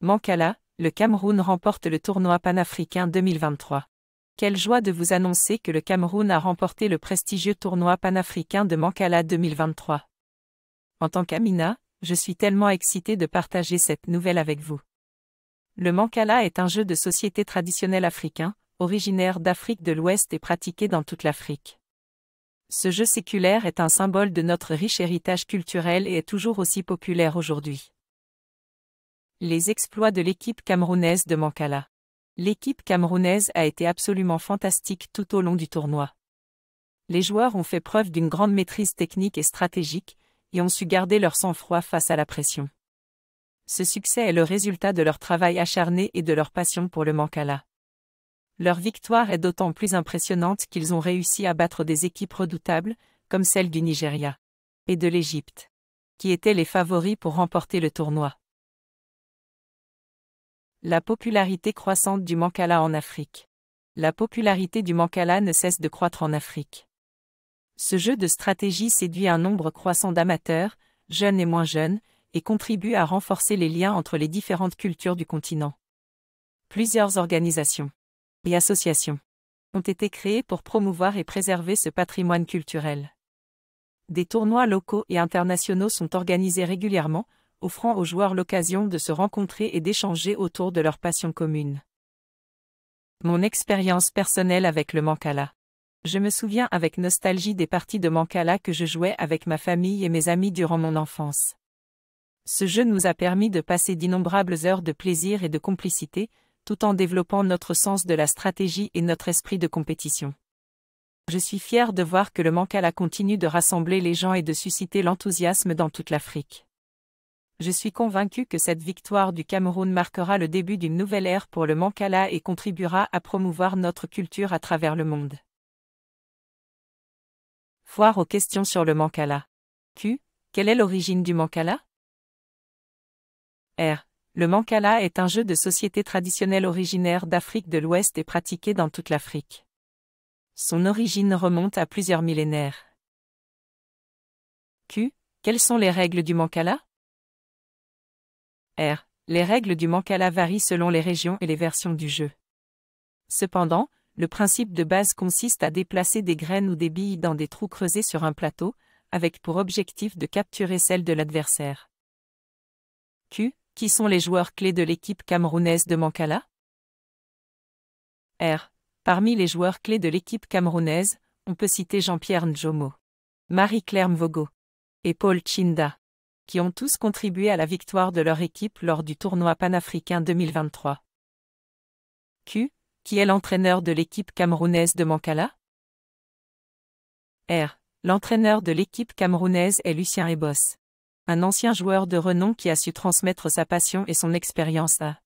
Mankala, le Cameroun remporte le tournoi panafricain 2023. Quelle joie de vous annoncer que le Cameroun a remporté le prestigieux tournoi panafricain de Mankala 2023. En tant qu'Amina, je suis tellement excitée de partager cette nouvelle avec vous. Le Mankala est un jeu de société traditionnel africain, originaire d'Afrique de l'Ouest et pratiqué dans toute l'Afrique. Ce jeu séculaire est un symbole de notre riche héritage culturel et est toujours aussi populaire aujourd'hui. Les exploits de l'équipe camerounaise de Mancala. L'équipe camerounaise a été absolument fantastique tout au long du tournoi. Les joueurs ont fait preuve d'une grande maîtrise technique et stratégique, et ont su garder leur sang-froid face à la pression. Ce succès est le résultat de leur travail acharné et de leur passion pour le Mancala. Leur victoire est d'autant plus impressionnante qu'ils ont réussi à battre des équipes redoutables, comme celle du Nigeria et de l'Égypte, qui étaient les favoris pour remporter le tournoi. La popularité croissante du Mancala en Afrique. La popularité du Mancala ne cesse de croître en Afrique. Ce jeu de stratégie séduit un nombre croissant d'amateurs, jeunes et moins jeunes, et contribue à renforcer les liens entre les différentes cultures du continent. Plusieurs organisations et associations ont été créées pour promouvoir et préserver ce patrimoine culturel. Des tournois locaux et internationaux sont organisés régulièrement, offrant aux joueurs l'occasion de se rencontrer et d'échanger autour de leur passion commune. Mon expérience personnelle avec le Mancala. Je me souviens avec nostalgie des parties de Mancala que je jouais avec ma famille et mes amis durant mon enfance. Ce jeu nous a permis de passer d'innombrables heures de plaisir et de complicité, tout en développant notre sens de la stratégie et notre esprit de compétition. Je suis fier de voir que le Mancala continue de rassembler les gens et de susciter l'enthousiasme dans toute l'Afrique je suis convaincu que cette victoire du Cameroun marquera le début d'une nouvelle ère pour le mankala et contribuera à promouvoir notre culture à travers le monde. Foire aux questions sur le mankala. Q. Quelle est l'origine du mankala R. Le mankala est un jeu de société traditionnelle originaire d'Afrique de l'Ouest et pratiqué dans toute l'Afrique. Son origine remonte à plusieurs millénaires. Q. Quelles sont les règles du mankala R. Les règles du Mancala varient selon les régions et les versions du jeu. Cependant, le principe de base consiste à déplacer des graines ou des billes dans des trous creusés sur un plateau, avec pour objectif de capturer celle de l'adversaire. Q. Qui sont les joueurs clés de l'équipe camerounaise de Mancala R. Parmi les joueurs clés de l'équipe camerounaise, on peut citer Jean-Pierre Njomo, Marie-Claire Mvogo et Paul Chinda qui ont tous contribué à la victoire de leur équipe lors du tournoi panafricain 2023. Q, qui est l'entraîneur de l'équipe camerounaise de Mancala R, l'entraîneur de l'équipe camerounaise est Lucien Ebos, un ancien joueur de renom qui a su transmettre sa passion et son expérience à